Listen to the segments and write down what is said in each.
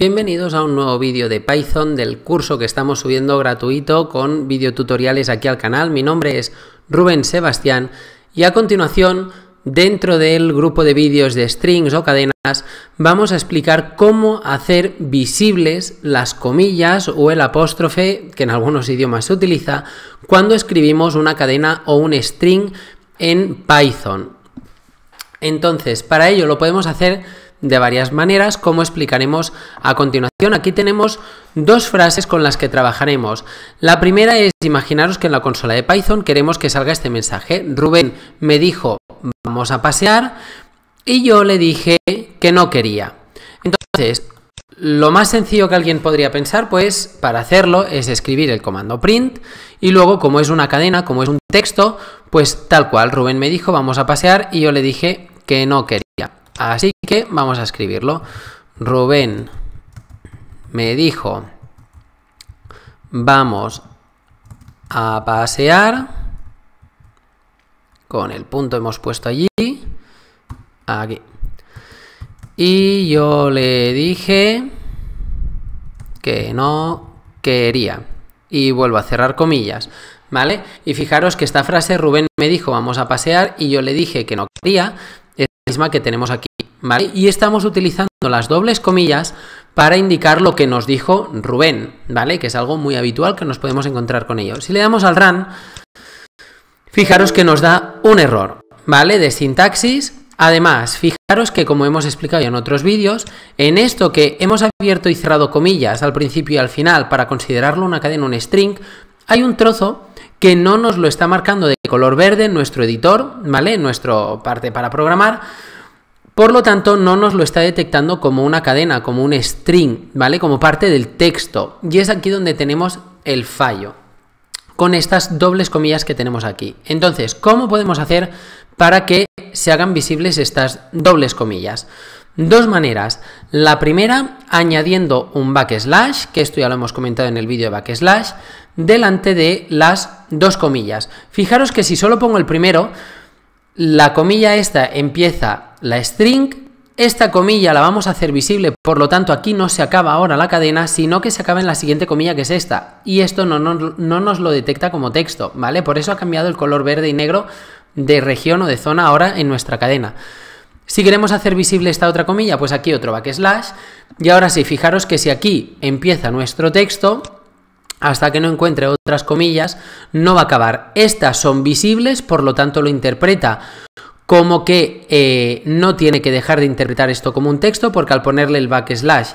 Bienvenidos a un nuevo vídeo de Python del curso que estamos subiendo gratuito con videotutoriales aquí al canal. Mi nombre es Rubén Sebastián y a continuación dentro del grupo de vídeos de strings o cadenas vamos a explicar cómo hacer visibles las comillas o el apóstrofe que en algunos idiomas se utiliza cuando escribimos una cadena o un string en Python. Entonces, para ello lo podemos hacer de varias maneras, como explicaremos a continuación. Aquí tenemos dos frases con las que trabajaremos. La primera es, imaginaros que en la consola de Python queremos que salga este mensaje. Rubén me dijo, vamos a pasear, y yo le dije que no quería. Entonces, lo más sencillo que alguien podría pensar, pues, para hacerlo es escribir el comando print y luego, como es una cadena, como es un texto, pues tal cual, Rubén me dijo, vamos a pasear y yo le dije que no quería. Así que vamos a escribirlo. Rubén me dijo, vamos a pasear. Con el punto hemos puesto allí. Aquí. Y yo le dije que no quería. Y vuelvo a cerrar comillas. ¿Vale? Y fijaros que esta frase Rubén me dijo vamos a pasear y yo le dije que no quería, que tenemos aquí, ¿vale? Y estamos utilizando las dobles comillas para indicar lo que nos dijo Rubén, ¿vale? Que es algo muy habitual que nos podemos encontrar con ellos. Si le damos al run, fijaros que nos da un error, ¿vale? De sintaxis. Además, fijaros que como hemos explicado en otros vídeos, en esto que hemos abierto y cerrado comillas al principio y al final para considerarlo una cadena, un string, hay un trozo que no nos lo está marcando de color verde nuestro editor, ¿vale? Nuestro parte para programar. Por lo tanto, no nos lo está detectando como una cadena, como un string, ¿vale? Como parte del texto. Y es aquí donde tenemos el fallo, con estas dobles comillas que tenemos aquí. Entonces, ¿cómo podemos hacer para que se hagan visibles estas dobles comillas? Dos maneras. La primera, añadiendo un backslash, que esto ya lo hemos comentado en el vídeo de backslash, delante de las dos comillas. Fijaros que si solo pongo el primero, la comilla esta empieza la string, esta comilla la vamos a hacer visible, por lo tanto aquí no se acaba ahora la cadena, sino que se acaba en la siguiente comilla que es esta. Y esto no, no nos lo detecta como texto, ¿vale? Por eso ha cambiado el color verde y negro de región o de zona ahora en nuestra cadena. Si queremos hacer visible esta otra comilla, pues aquí otro backslash. Y ahora sí, fijaros que si aquí empieza nuestro texto, hasta que no encuentre otras comillas, no va a acabar. Estas son visibles, por lo tanto lo interpreta como que eh, no tiene que dejar de interpretar esto como un texto, porque al ponerle el backslash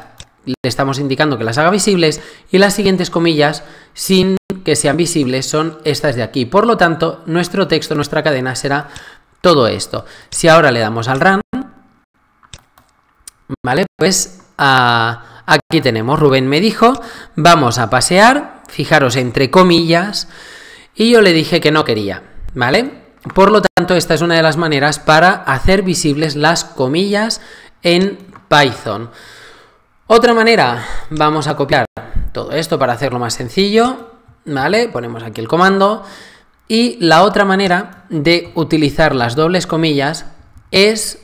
le estamos indicando que las haga visibles y las siguientes comillas sin que sean visibles son estas de aquí. Por lo tanto, nuestro texto, nuestra cadena será todo esto. Si ahora le damos al run, Vale, pues ah, aquí tenemos, Rubén me dijo, vamos a pasear, fijaros entre comillas, y yo le dije que no quería, ¿vale? Por lo tanto, esta es una de las maneras para hacer visibles las comillas en Python. Otra manera, vamos a copiar todo esto para hacerlo más sencillo, ¿vale? Ponemos aquí el comando. Y la otra manera de utilizar las dobles comillas es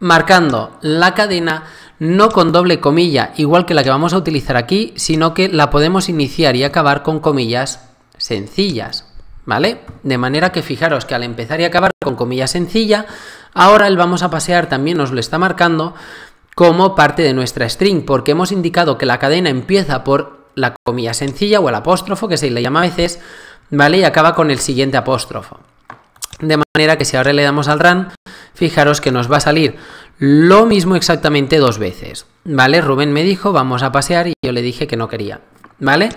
marcando la cadena no con doble comilla, igual que la que vamos a utilizar aquí, sino que la podemos iniciar y acabar con comillas sencillas, ¿vale? De manera que fijaros que al empezar y acabar con comilla sencilla, ahora el vamos a pasear también nos lo está marcando como parte de nuestra string, porque hemos indicado que la cadena empieza por la comilla sencilla o el apóstrofo, que se le llama a veces, ¿vale? Y acaba con el siguiente apóstrofo. De manera que si ahora le damos al run, fijaros que nos va a salir lo mismo exactamente dos veces, ¿vale? Rubén me dijo, vamos a pasear y yo le dije que no quería, ¿vale?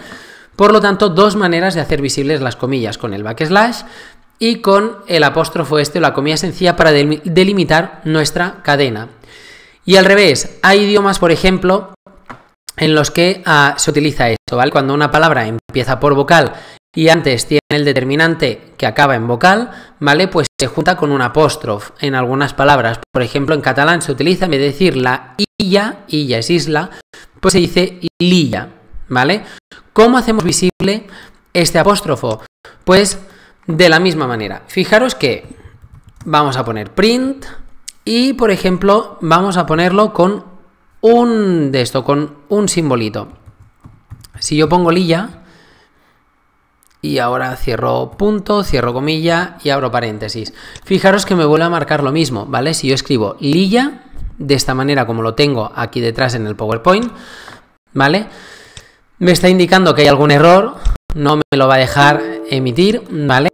Por lo tanto, dos maneras de hacer visibles las comillas, con el backslash y con el apóstrofo este la comilla sencilla para delimitar nuestra cadena. Y al revés, hay idiomas, por ejemplo, en los que ah, se utiliza esto, ¿vale? Cuando una palabra empieza por vocal y antes tiene el determinante que acaba en vocal, ¿vale? Pues se junta con un apóstrofe en algunas palabras. Por ejemplo, en catalán se utiliza, en vez de decir la illa, illa es isla, pues se dice lilla, ¿vale? ¿Cómo hacemos visible este apóstrofo? Pues de la misma manera. Fijaros que vamos a poner print y, por ejemplo, vamos a ponerlo con un de esto, con un simbolito. Si yo pongo lilla, y ahora cierro punto, cierro comilla y abro paréntesis. Fijaros que me vuelve a marcar lo mismo, ¿vale? Si yo escribo lilla, de esta manera como lo tengo aquí detrás en el PowerPoint, ¿vale? Me está indicando que hay algún error, no me lo va a dejar emitir, ¿vale?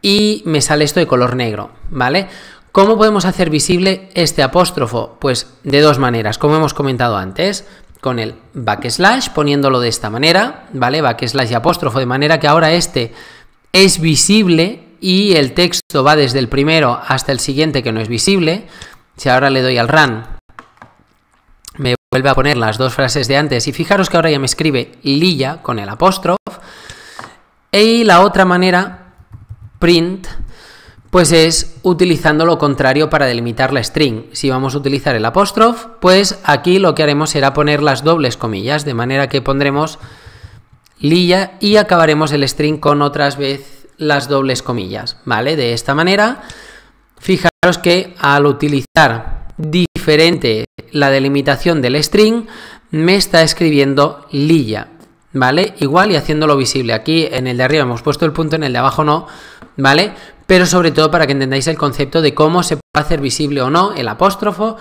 Y me sale esto de color negro, ¿vale? ¿Cómo podemos hacer visible este apóstrofo? Pues de dos maneras, como hemos comentado antes con el backslash, poniéndolo de esta manera, ¿vale? Backslash y apóstrofo, de manera que ahora este es visible y el texto va desde el primero hasta el siguiente que no es visible. Si ahora le doy al run, me vuelve a poner las dos frases de antes y fijaros que ahora ya me escribe Lilla con el apóstrofo. Y la otra manera, print, pues es utilizando lo contrario para delimitar la string. Si vamos a utilizar el apóstrofe, pues aquí lo que haremos será poner las dobles comillas, de manera que pondremos lilla y acabaremos el string con otras vez las dobles comillas, ¿vale? De esta manera, fijaros que al utilizar diferente la delimitación del string, me está escribiendo lilla, ¿vale? Igual y haciéndolo visible. Aquí en el de arriba hemos puesto el punto, en el de abajo no, ¿vale? pero sobre todo para que entendáis el concepto de cómo se puede hacer visible o no el apóstrofo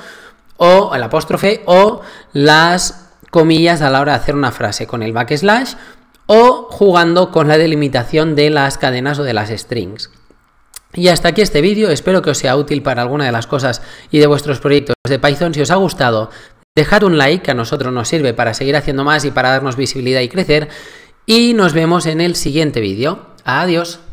o el apóstrofe o las comillas a la hora de hacer una frase con el backslash o jugando con la delimitación de las cadenas o de las strings. Y hasta aquí este vídeo, espero que os sea útil para alguna de las cosas y de vuestros proyectos de Python. Si os ha gustado, dejad un like, que a nosotros nos sirve para seguir haciendo más y para darnos visibilidad y crecer. Y nos vemos en el siguiente vídeo. Adiós.